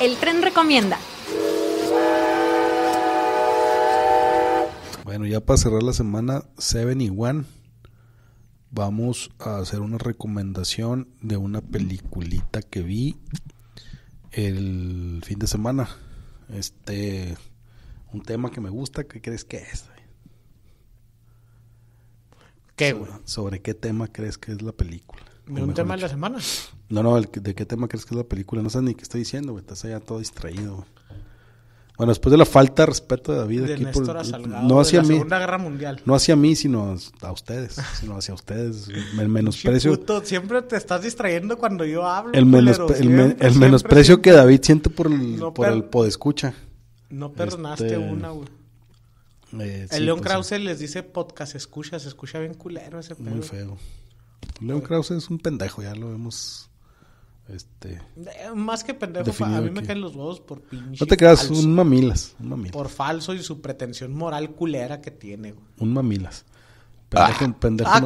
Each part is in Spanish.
El tren recomienda. Bueno, ya para cerrar la semana 71, vamos a hacer una recomendación de una peliculita que vi el fin de semana. Este, un tema que me gusta, ¿qué crees que es? ¿Qué, ¿Sobre qué tema crees que es la película? ¿De un tema de la semana? No, no, ¿de qué tema crees que es la película? No sabes ni qué estoy diciendo, güey. Estás allá todo distraído. Bueno, después de la falta de respeto de David aquí por no hacia mí, Guerra Mundial. No hacia mí, sino a ustedes, sino hacia ustedes, el menosprecio. siempre te estás distrayendo cuando yo hablo. El, el, menosprecio que David siente por el, por el podescucha. No perdonaste este, una, güey. Eh, el León pues Krause les dice podcast, escucha, se escucha bien culero ese pedo. Muy feo. Pues, Leon Krause es un pendejo, ya lo vemos Este. Eh, más que pendejo, a mí me caen los huevos por pinche. No te quedas un mamilas, un Por falso y su pretensión moral culera que tiene, Un mamilas ah, pendejo. Ah,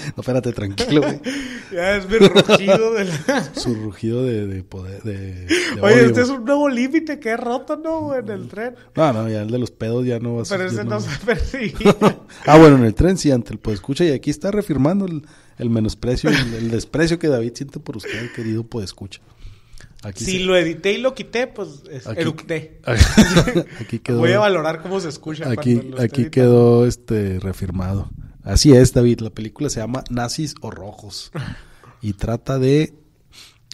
no. espérate, tranquilo, güey. Ya es mi rugido de Su rugido de, de poder. Oye, este es un nuevo límite que he roto, ¿no, En el tren. No, no, ya el de los pedos ya no va a ser. Pero ese no, se se persigue. ah, bueno, en el tren sí, ante el pues Y aquí está reafirmando el, el menosprecio, el, el, desprecio que David siente por usted, querido podescucha pues, si lo edité y lo quité, pues aquí, eructé. quedó, Voy a valorar cómo se escucha. Aquí, quedó este reafirmado. Así es, David. La película se llama Nazis o Rojos. y trata de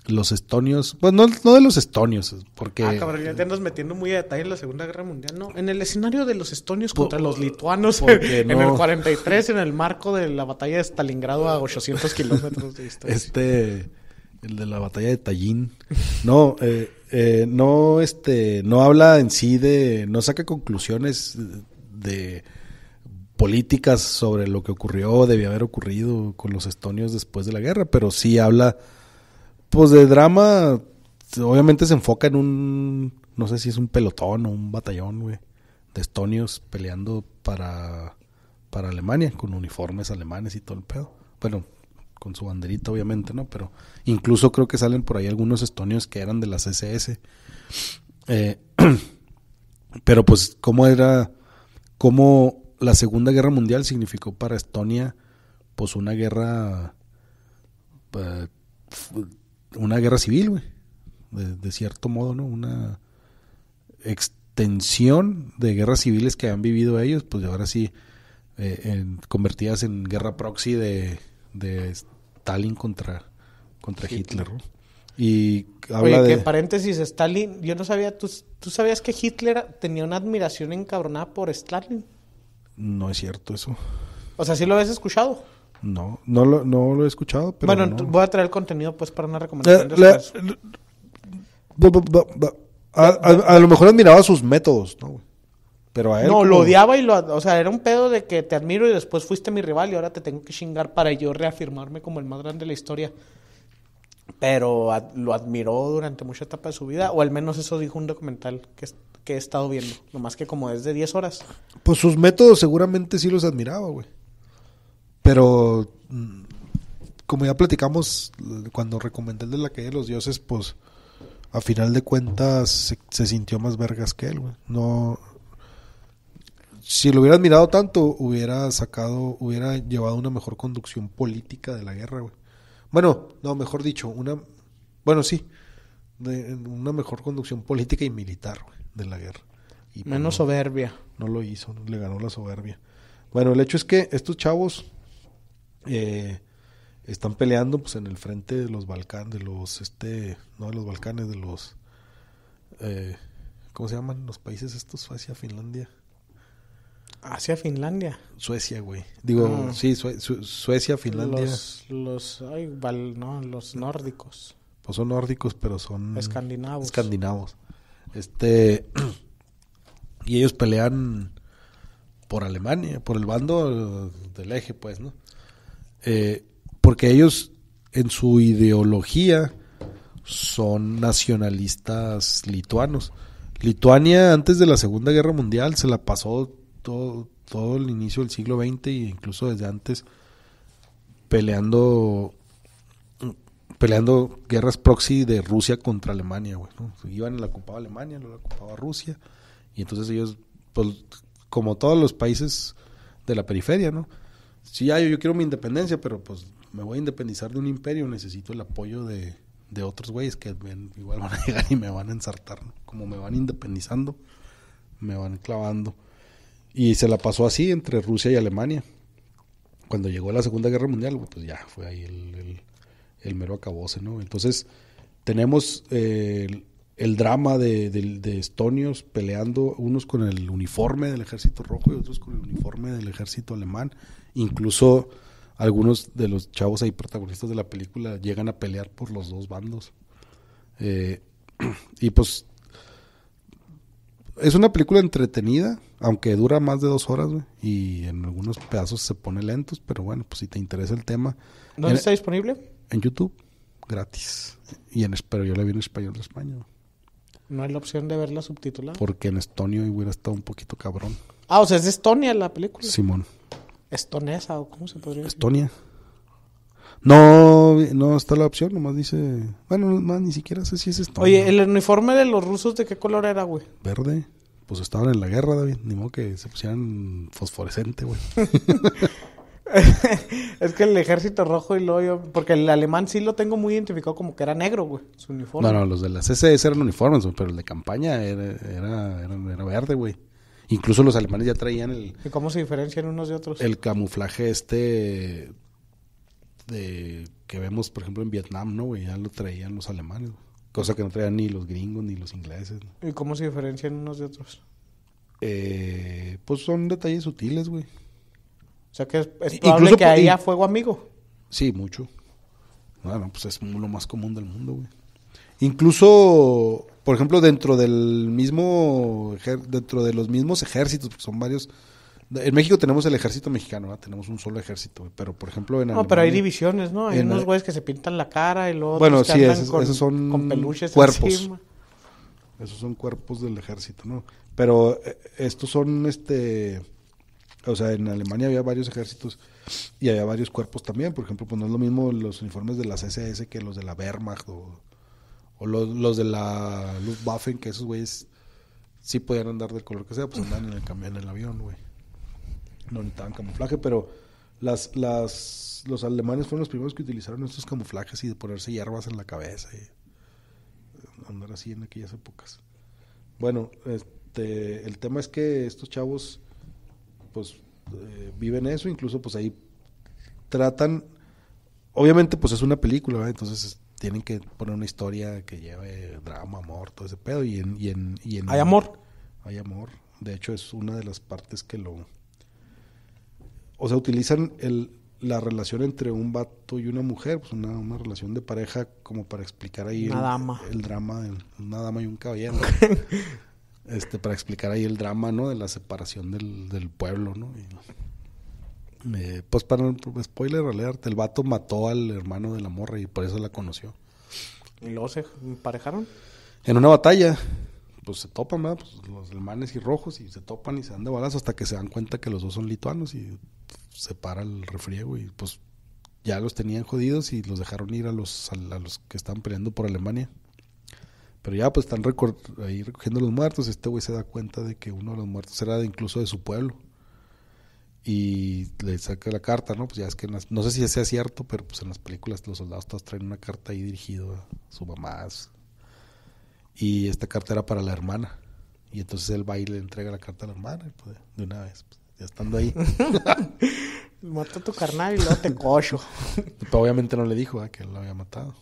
los estonios. Bueno, no, de los estonios, porque. Ah, cabrón, ya te andas metiendo muy a detalle en la Segunda Guerra Mundial. No, en el escenario de los estonios contra los lituanos. en el 43, en el marco de la batalla de Stalingrado a 800 kilómetros de distancia. Este el de la batalla de Tallín. No, eh, eh, no, este, no habla en sí de, no saca conclusiones de políticas sobre lo que ocurrió, debía haber ocurrido con los estonios después de la guerra, pero sí habla, pues de drama, obviamente se enfoca en un, no sé si es un pelotón o un batallón, güey, de estonios peleando para, para Alemania, con uniformes alemanes y todo el pedo. Bueno, con su banderita, obviamente, ¿no? Pero incluso creo que salen por ahí algunos estonios que eran de las SS. Eh, pero pues, ¿cómo era, cómo la Segunda Guerra Mundial significó para Estonia, pues, una guerra, eh, una guerra civil, De, cierto modo, ¿no? Una extensión de guerras civiles que han vivido ellos, pues ahora sí, eh, convertidas en guerra proxy de, de, Stalin contra, contra Hitler. Y habla Oye, que paréntesis, Stalin, yo no sabía, ¿tú, sabías que Hitler tenía una admiración encabronada por Stalin? No es cierto eso. O sea, ¿sí lo habías escuchado? No, no lo, no lo he escuchado, pero Bueno, voy a traer el contenido pues para una eh, recomendación. a, a, lo mejor admiraba sus métodos, ¿no? Pero a él. No, lo odiaba y lo. O sea, era un pedo de que te admiro y después fuiste mi rival y ahora te tengo que chingar para yo reafirmarme como el más grande de la historia. Pero lo admiró durante mucha etapa de su vida, o al menos eso dijo un documental que, que he estado viendo. Lo más que como es de 10 horas. Pues sus métodos seguramente sí los admiraba, güey. Pero. Mm, como ya platicamos cuando recomendé el de la calle de los dioses, pues a final de cuentas se, sintió más vergas que él, güey. No, si lo hubiera admirado tanto, hubiera sacado, hubiera llevado una mejor conducción política de la guerra, Bueno, no, mejor dicho, una, bueno, sí, de, una mejor conducción política y militar, de la guerra. Y pues Menos soberbia. No lo hizo, le ganó la soberbia. Bueno, el hecho es que estos chavos eh, están peleando pues en el frente de los Balcanes, de los, este, no de los Balcanes, de los, eh, ¿cómo se llaman los países estos hacia Finlandia? ¿Hacia Finlandia? Suecia, güey. Digo, ah. sí, Suecia, Finlandia. Los, los, ay, los nórdicos. Pues son nórdicos, pero son... Escandinavos. Escandinavos. Este... y ellos pelean por Alemania, por el bando del eje, pues, ¿no? Eh, porque ellos, en su ideología, son nacionalistas lituanos. Lituania, antes de la Segunda Guerra Mundial, se la pasó todo, todo el inicio del siglo XX e incluso desde antes peleando peleando guerras proxy de Rusia contra Alemania, güey. ¿no? Iban en la ocupada Alemania, lo la ocupaba Rusia. Y entonces ellos, pues, como todos los países de la periferia, ¿no? Sí, yo, quiero mi independencia, pero pues me voy a independizar de un imperio, necesito el apoyo de, otros güeyes que igual van a llegar y me van a ensartar, Como me van independizando, me van clavando. Y se la pasó así entre Rusia y Alemania. Cuando llegó la Segunda Guerra Mundial, pues ya fue ahí el, el, mero acabose, ¿no? Entonces, tenemos eh, el, drama de, estonios peleando, unos con el uniforme del ejército rojo y otros con el uniforme del ejército alemán. Incluso algunos de los chavos ahí protagonistas de la película llegan a pelear por los dos bandos. Eh, y pues es una película entretenida, aunque dura más de dos horas, y en algunos pedazos se pone lentos, pero bueno, pues si te interesa el tema. ¿Dónde está disponible? En YouTube, gratis. Y en pero yo la vi en español de España. No hay la opción de verla subtitulada. Porque en estonio hubiera estado un poquito cabrón. Ah, o sea, es de Estonia la película. Simón. Estonesa o cómo se podría decir? Estonia. No, no está la opción, nomás dice. Bueno, más ni siquiera sé si es esto. Oye, ¿el uniforme de los rusos de qué color era, güey? Verde. Pues estaban en la guerra, David. Ni modo que se pusieran fosforescente, güey. es que el ejército rojo y lo yo, Porque el alemán sí lo tengo muy identificado como que era negro, güey. Su uniforme. No, no, los de las SS eran uniformes, pero el de campaña era, era, era, era verde, güey. Incluso los alemanes ya traían el. ¿Y cómo se diferencian unos de otros? El camuflaje este de, que vemos, por ejemplo, en Vietnam, ¿no, güey? Ya lo traían los alemanes, Cosa que no traían ni los gringos ni los ingleses. ¿Y cómo se diferencian unos de otros? Eh, pues son detalles sutiles, güey. O sea que es, probable que haya fuego amigo. Sí, mucho. Bueno, pues es lo más común del mundo, güey. Incluso, por ejemplo, dentro del mismo, dentro de los mismos ejércitos, porque son varios en México tenemos el ejército mexicano, tenemos un solo ejército, pero por ejemplo en Alemania... No, pero hay divisiones, ¿no? Hay unos güeyes que se pintan la cara y luego bueno, otros sí, esos, son peluches cuerpos. Esos son cuerpos del ejército, ¿no? Pero eh, estos son este o sea, en Alemania había varios ejércitos y había varios cuerpos también, por ejemplo, pues no es lo mismo los uniformes de las SS que los de la Wehrmacht o, los, los de la Luftwaffe, que esos güeyes sí podían andar del color que sea, pues andan en el camión, en el avión, güey no necesitaban camuflaje, pero las, las, los alemanes fueron los primeros que utilizaron estos camuflajes y de ponerse hierbas en la cabeza y eh, andar así en aquellas épocas. Bueno, este, el tema es que estos chavos, pues, eh, viven eso, incluso, pues, ahí tratan, obviamente, pues, es una película, entonces tienen que poner una historia que lleve drama, amor, todo ese pedo, y Y en, y en hay amor. Hay amor, de hecho, es una de las partes que lo o sea, utilizan el, la relación entre un vato y una mujer, pues una, relación de pareja como para explicar ahí el, el, drama de una dama y un caballero. este, para explicar ahí el drama, ¿no? De la separación del, del pueblo, ¿no? pues para spoiler el vato mató al hermano de la morra y por eso la conoció. ¿Y luego se emparejaron? En una batalla pues se topan, pues, los alemanes y rojos y se topan y se dan de balas hasta que se dan cuenta que los dos son lituanos y se para el refriego y pues ya los tenían jodidos y los dejaron ir a los, los que estaban peleando por Alemania. Pero ya pues están ahí recogiendo los muertos, este güey se da cuenta de que uno de los muertos era de, incluso de su pueblo. Y le saca la carta, ¿no? Pues ya es que no sé si sea cierto, pero pues en las películas los soldados traen una carta ahí dirigida a su mamá, y esta carta era para la hermana. Y entonces él va y le entrega la carta a la hermana, pues, de una vez, pues, ya estando ahí. Mató a tu carnal y luego te cocho. obviamente no le dijo ¿eh? que él lo había matado.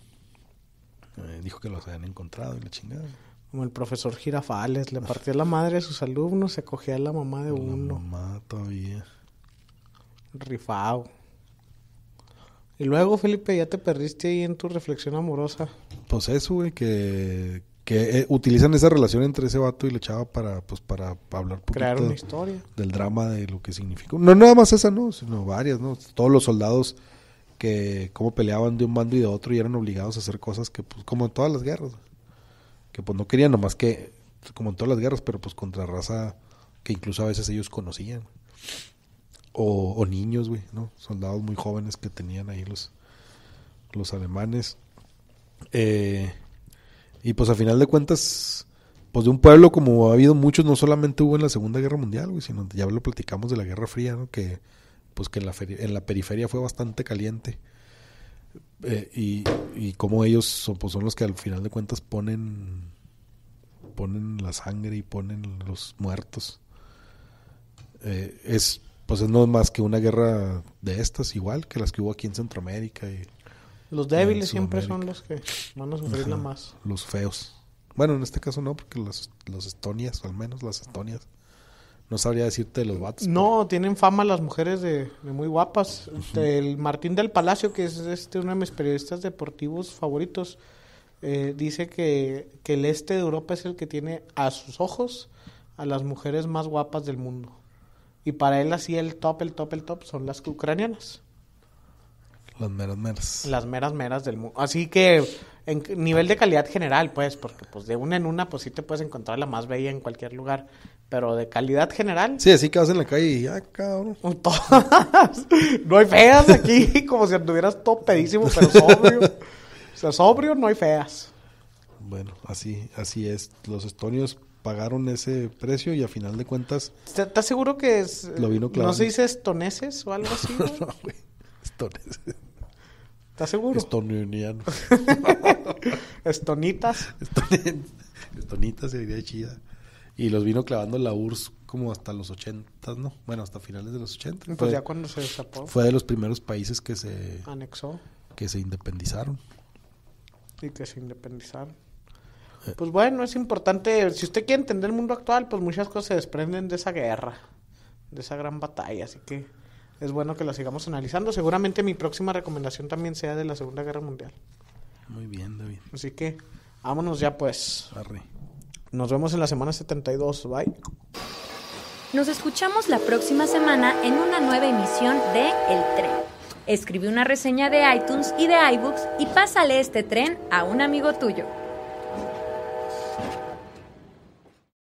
Eh, dijo que los habían encontrado y le chingaron. Como el profesor Girafales, le partió la madre a sus alumnos, se cogía a la mamá de la uno. Mamá todavía. Rifado. Y luego, Felipe, ya te perdiste ahí en tu reflexión amorosa. Pues eso, güey, que eh, utilizan esa relación entre ese vato y la chava para, pues, para, hablar poquito Crear historia. del drama de lo que significó. No nada más esa, ¿no? Sino varias, Todos los soldados que como peleaban de un bando y de otro y eran obligados a hacer cosas que, pues, como en todas las guerras, que pues no querían nomás que, como en todas las guerras, pero pues contra raza que incluso a veces ellos conocían. O, niños, güey, ¿no? Soldados muy jóvenes que tenían ahí los, los alemanes. Eh, y pues a final de cuentas, pues de un pueblo como ha habido muchos, no solamente hubo en la Segunda Guerra Mundial, güey, sino ya lo platicamos de la Guerra Fría, ¿no? Que pues que en la, en la periferia fue bastante caliente. Eh, y, y como ellos son, pues son los que al final de cuentas ponen ponen la sangre y ponen los muertos. Eh, es pues es no más que una guerra de estas, igual que las que hubo aquí en Centroamérica y los débiles siempre son los que van a sufrir la más. Los feos. Bueno, en este caso no, porque los, estonias, o al menos las estonias, no sabría decirte los vatos. No, tienen fama las mujeres de, muy guapas. Este, el Martín del Palacio, que es este uno de mis periodistas deportivos favoritos, eh, dice que, que, el este de Europa es el que tiene a sus ojos a las mujeres más guapas del mundo. Y para él así el top, el top, el top son las ucranianas. Las meras meras. Las meras meras del mundo. Así que en nivel de calidad general, pues, porque pues de una en una, pues sí te puedes encontrar la más bella en cualquier lugar, pero de calidad general. Sí, así que vas en la calle y ya, ah, cabrón. no hay feas aquí, como si anduvieras todo pedísimo, pero sobrio. o sea, sobrio no hay feas. Bueno, así, así es. Los estonios pagaron ese precio y a final de cuentas. ¿Estás seguro que es, lo vino claro? ¿No se dice estoneses o algo así? no, Estoneses. ¿Estás seguro? Estoniano. Estonitas. Estonitas sería chida. Y los vino clavando la URSS como hasta los 80, ¿no? Bueno, hasta finales de los 80. Pues fue, ya cuando se Fue de los primeros países que se... Anexó. Que se independizaron. Y que se independizaron. Eh. Pues bueno, es importante, si usted quiere entender el mundo actual, pues muchas cosas se desprenden de esa guerra, de esa gran batalla, así que es bueno que la sigamos analizando. Seguramente mi próxima recomendación también sea de la Segunda Guerra Mundial. Muy bien, David. Así que vámonos ya pues. Arre. Nos vemos en la semana 72. Bye. Nos escuchamos la próxima semana en una nueva emisión de El Tren. Escribe una reseña de iTunes y de iBooks y pásale este tren a un amigo tuyo.